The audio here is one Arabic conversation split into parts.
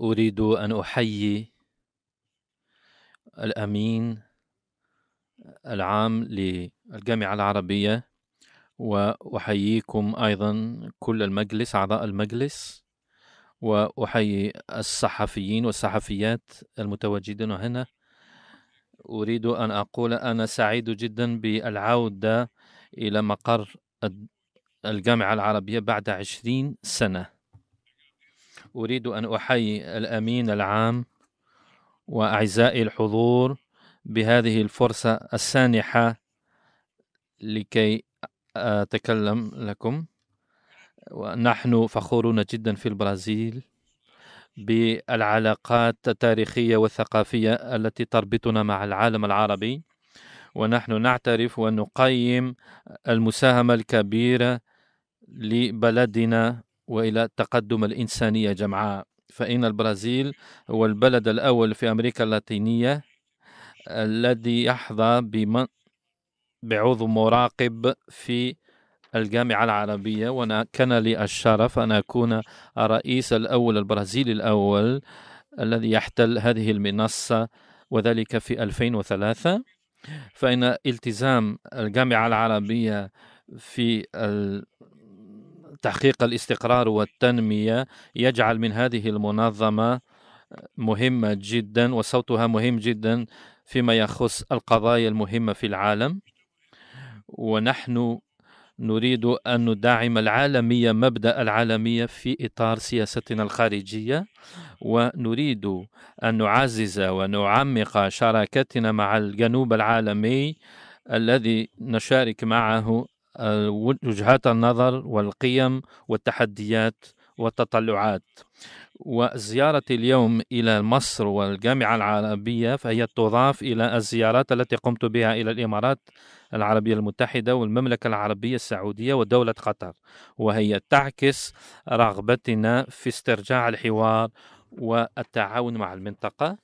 أريد أن أحيي الأمين العام للجامعة العربية وأحييكم أيضا كل المجلس أعضاء المجلس وأحيي الصحفيين والصحفيات المتواجدين هنا أريد أن أقول أنا سعيد جدا بالعودة إلى مقر الجامعة العربية بعد عشرين سنة أريد أن أحيي الأمين العام وأعزائي الحضور بهذه الفرصة السانحة لكي أتكلم لكم ونحن فخورون جدا في البرازيل بالعلاقات التاريخية والثقافية التي تربطنا مع العالم العربي ونحن نعترف ونقيم المساهمة الكبيرة لبلدنا والى تقدم الانسانيه جمعاء فان البرازيل هو البلد الاول في امريكا اللاتينيه الذي يحظى بمن بعضو مراقب في الجامعة العربية وأنا كان لي الشرف أن أكون الرئيس الأول البرازيلي الأول الذي يحتل هذه المنصة وذلك في 2003 فإن التزام الجامعة العربية في تحقيق الاستقرار والتنمية يجعل من هذه المنظمة مهمة جدا وصوتها مهم جدا فيما يخص القضايا المهمة في العالم ونحن نريد أن ندعم العالمية مبدأ العالمية في إطار سياستنا الخارجية ونريد أن نعزز ونعمق شراكتنا مع الجنوب العالمي الذي نشارك معه وجهات النظر والقيم والتحديات والتطلعات وزيارتي اليوم إلى مصر والجامعة العربية فهي تضاف إلى الزيارات التي قمت بها إلى الإمارات العربية المتحدة والمملكة العربية السعودية ودولة قطر وهي تعكس رغبتنا في استرجاع الحوار والتعاون مع المنطقة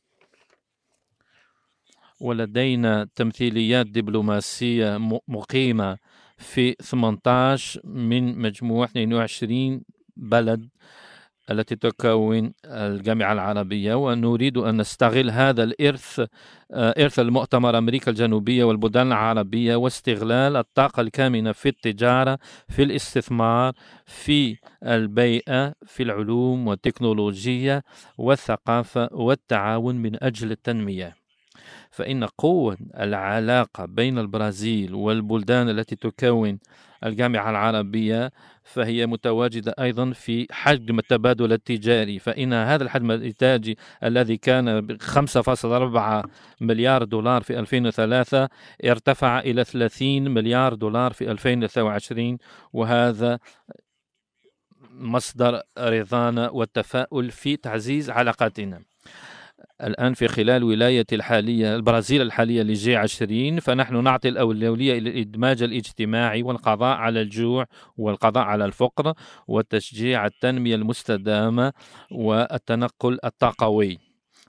ولدينا تمثيليات دبلوماسية مقيمة في 18 من مجموع 22 بلد التي تكون الجامعة العربية ونريد أن نستغل هذا الإرث آه، إرث المؤتمر أمريكا الجنوبية والبلدان العربية واستغلال الطاقة الكامنة في التجارة في الاستثمار في البيئة في العلوم والتكنولوجيا والثقافة والتعاون من أجل التنمية فإن قوة العلاقة بين البرازيل والبلدان التي تكون الجامعة العربية فهي متواجدة أيضا في حجم التبادل التجاري فإن هذا الحجم الإنتاجي الذي كان 5.4 مليار دولار في 2003 ارتفع إلى 30 مليار دولار في 2023 وهذا مصدر رضانا والتفاؤل في تعزيز علاقاتنا الآن في خلال ولايتي الحالية البرازيل الحالية لجي 20 فنحن نعطي الأولوية الإدماج الاجتماعي والقضاء على الجوع والقضاء على الفقر وتشجيع التنمية المستدامة والتنقل الطاقوي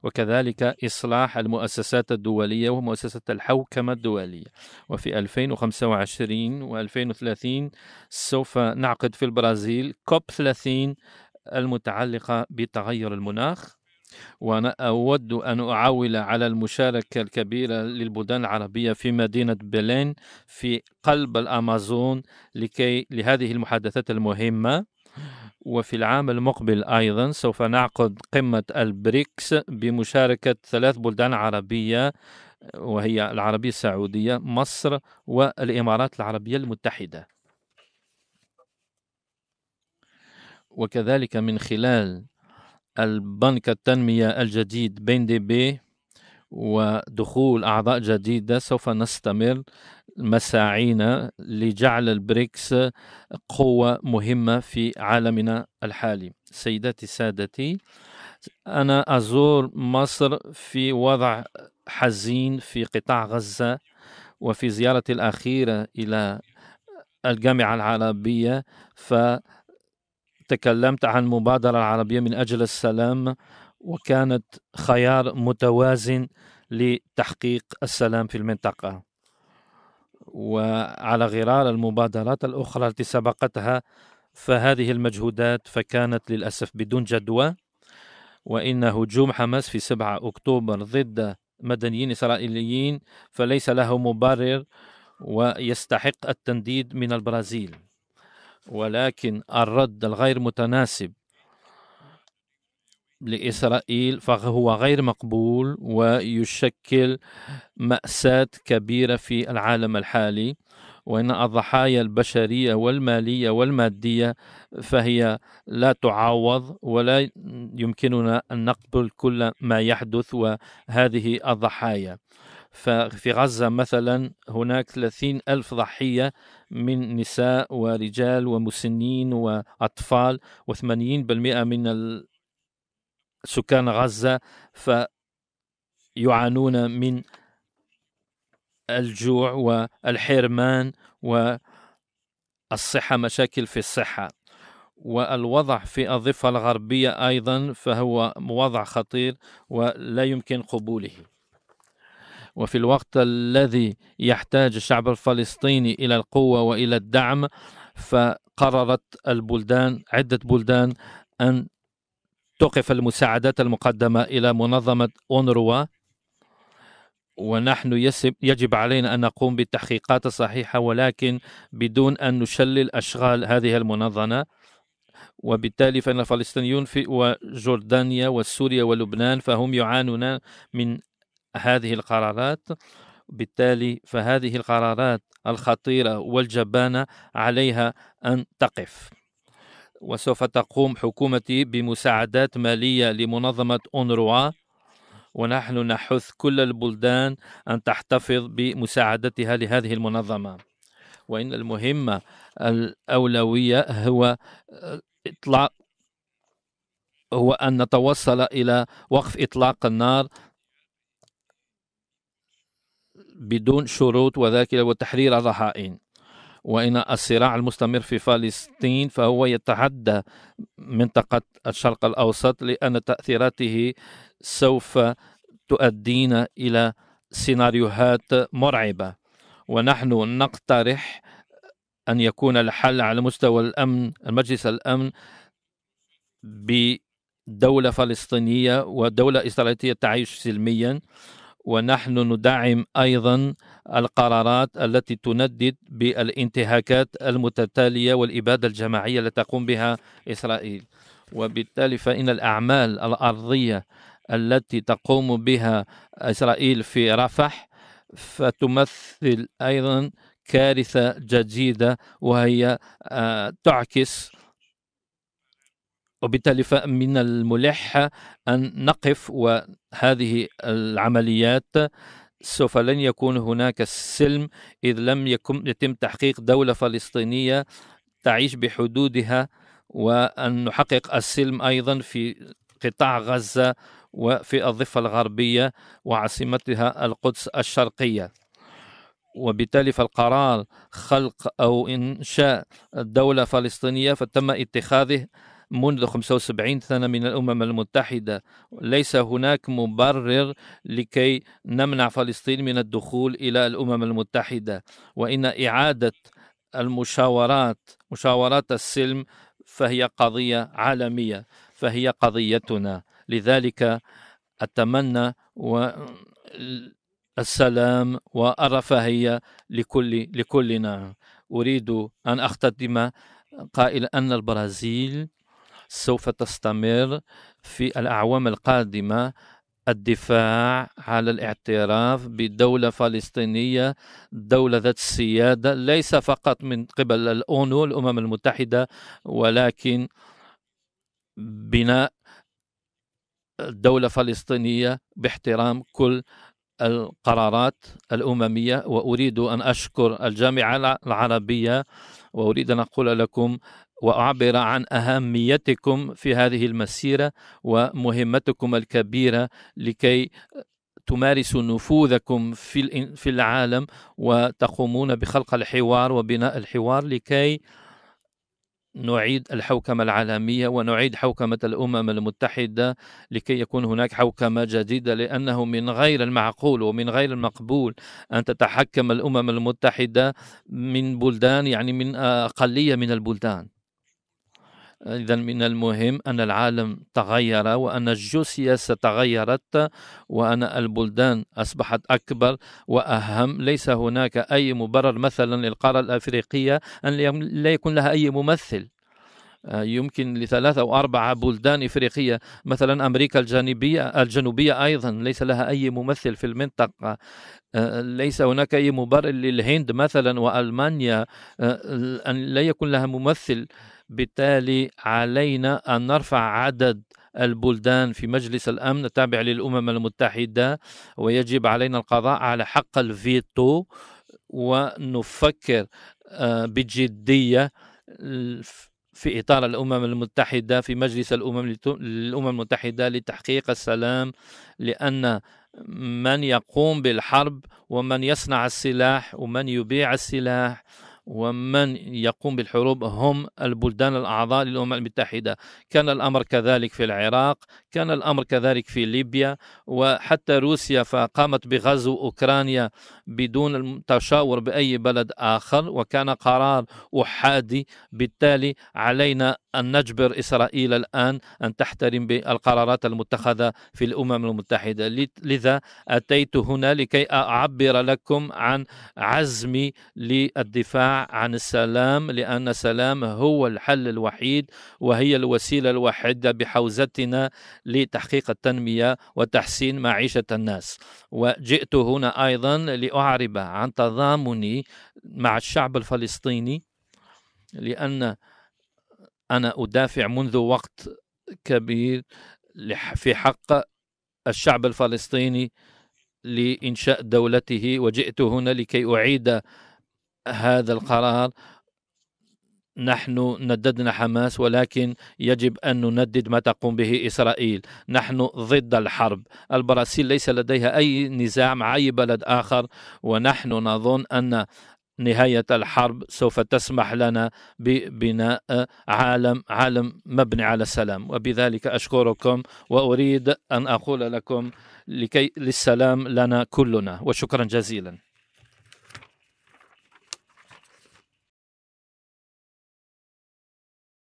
وكذلك إصلاح المؤسسات الدولية ومؤسسة الحوكمة الدولية وفي 2025 و2030 سوف نعقد في البرازيل كوب 30 المتعلقة بتغير المناخ وأنا أود أن أعول على المشاركة الكبيرة للبلدان العربية في مدينة بلين في قلب الأمازون لكي لهذه المحادثات المهمة وفي العام المقبل أيضا سوف نعقد قمة البريكس بمشاركة ثلاث بلدان عربية وهي العربية السعودية مصر والإمارات العربية المتحدة وكذلك من خلال البنك التنمية الجديد بين دي بي ودخول أعضاء جديدة سوف نستمر مساعينا لجعل البريكس قوة مهمة في عالمنا الحالي سيداتي سادتي أنا أزور مصر في وضع حزين في قطاع غزة وفي زيارتي الأخيرة إلى الجامعة العربية ف تكلمت عن مبادرة العربية من أجل السلام وكانت خيار متوازن لتحقيق السلام في المنطقة وعلى غرار المبادرات الأخرى التي سبقتها فهذه المجهودات فكانت للأسف بدون جدوى وإن هجوم حماس في 7 أكتوبر ضد مدنيين إسرائيليين فليس له مبرر ويستحق التنديد من البرازيل ولكن الرد الغير متناسب لإسرائيل فهو غير مقبول ويشكل مأساة كبيرة في العالم الحالي وإن الضحايا البشرية والمالية والمادية فهي لا تعوض ولا يمكننا أن نقبل كل ما يحدث وهذه الضحايا ففي غزة مثلا هناك 30 ألف ضحية من نساء ورجال ومسنين وأطفال و80% من سكان غزة فيعانون من الجوع والحرمان والصحة مشاكل في الصحة والوضع في الضفة الغربية أيضا فهو وضع خطير ولا يمكن قبوله وفي الوقت الذي يحتاج الشعب الفلسطيني إلى القوة وإلى الدعم فقررت البلدان عدة بلدان أن توقف المساعدات المقدمة إلى منظمة أونروا ونحن يجب علينا أن نقوم بالتحقيقات الصحيحة ولكن بدون أن نشلل أشغال هذه المنظمة وبالتالي فإن الفلسطينيون في وجordانيا وسوريا ولبنان فهم يعانون من هذه القرارات بالتالي فهذه القرارات الخطيرة والجبانة عليها أن تقف وسوف تقوم حكومتي بمساعدات مالية لمنظمة أونروا ونحن نحث كل البلدان أن تحتفظ بمساعدتها لهذه المنظمة وإن المهمة الأولوية هو إطلاق هو أن نتوصل إلى وقف إطلاق النار بدون شروط وذلك وتحرير الرهائن وإن الصراع المستمر في فلسطين فهو يتعدى منطقة الشرق الأوسط لأن تأثيراته سوف تؤدينا إلى سيناريوهات مرعبة ونحن نقترح أن يكون الحل على مستوى الأمن المجلس الأمن بدولة فلسطينية ودولة إسرائيلية تعيش سلميا ونحن ندعم ايضا القرارات التي تندد بالانتهاكات المتتاليه والاباده الجماعيه التي تقوم بها اسرائيل وبالتالي فان الاعمال الارضيه التي تقوم بها اسرائيل في رفح فتمثل ايضا كارثه جديده وهي آه، تعكس وبالتالي فمن الملح أن نقف وهذه العمليات سوف لن يكون هناك سلم إذ لم يكن يتم تحقيق دولة فلسطينية تعيش بحدودها وأن نحقق السلم أيضا في قطاع غزة وفي الضفة الغربية وعاصمتها القدس الشرقية وبالتالي فالقرار خلق أو إنشاء دولة فلسطينية فتم اتخاذه منذ 75 سنة من الأمم المتحدة ليس هناك مبرر لكي نمنع فلسطين من الدخول إلى الأمم المتحدة وإن إعادة المشاورات مشاورات السلم فهي قضية عالمية فهي قضيتنا لذلك أتمنى و السلام والرفاهية لكل لكلنا أريد أن أختتم قائل أن البرازيل سوف تستمر في الأعوام القادمة الدفاع على الاعتراف بدولة فلسطينية دولة ذات سيادة ليس فقط من قبل الأونو الأمم المتحدة ولكن بناء دولة فلسطينية باحترام كل القرارات الأممية وأريد أن أشكر الجامعة العربية وأريد أن أقول لكم واعبر عن اهميتكم في هذه المسيره ومهمتكم الكبيره لكي تمارسوا نفوذكم في في العالم وتقومون بخلق الحوار وبناء الحوار لكي نعيد الحوكمة العالمية ونعيد حوكمة الأمم المتحدة لكي يكون هناك حوكمة جديدة لأنه من غير المعقول ومن غير المقبول أن تتحكم الأمم المتحدة من بلدان يعني من أقلية من البلدان إذا من المهم أن العالم تغير وأن الجيوسياسة تغيرت وأن البلدان أصبحت أكبر وأهم ليس هناك أي مبرر مثلا للقارة الأفريقية أن لا يكون لها أي ممثل آه، يمكن لثلاثة أو أربعة بلدان إفريقية مثلا أمريكا الجنوبية الجنوبية أيضا ليس لها أي ممثل في المنطقة آه، ليس هناك أي مبرر للهند مثلا وألمانيا آه، أن لا يكون لها ممثل بالتالي علينا أن نرفع عدد البلدان في مجلس الامن التابع للامم المتحده ويجب علينا القضاء على حق الفيتو ونفكر بجديه في إطار الأمم المتحدة في مجلس الأمم الأمم المتحدة لتحقيق السلام لأن من يقوم بالحرب ومن يصنع السلاح ومن يبيع السلاح ومن يقوم بالحروب هم البلدان الأعضاء للأمم المتحدة كان الأمر كذلك في العراق كان الأمر كذلك في ليبيا وحتى روسيا فقامت بغزو أوكرانيا بدون التشاور بأي بلد آخر وكان قرار أحادي بالتالي علينا أن نجبر إسرائيل الآن أن تحترم بالقرارات المتخذة في الأمم المتحدة لذا أتيت هنا لكي أعبر لكم عن عزمي للدفاع عن السلام لأن السلام هو الحل الوحيد وهي الوسيلة الوحيدة بحوزتنا لتحقيق التنمية وتحسين معيشة الناس وجئت هنا أيضا لأعرب عن تضامني مع الشعب الفلسطيني لأن أنا أدافع منذ وقت كبير في حق الشعب الفلسطيني لإنشاء دولته وجئت هنا لكي أعيد هذا القرار نحن نددنا حماس ولكن يجب أن نندد ما تقوم به إسرائيل نحن ضد الحرب البرازيل ليس لديها أي نزاع مع أي بلد آخر ونحن نظن أن نهاية الحرب سوف تسمح لنا ببناء عالم عالم مبني على السلام وبذلك أشكركم وأريد أن أقول لكم لكي للسلام لنا كلنا وشكرا جزيلا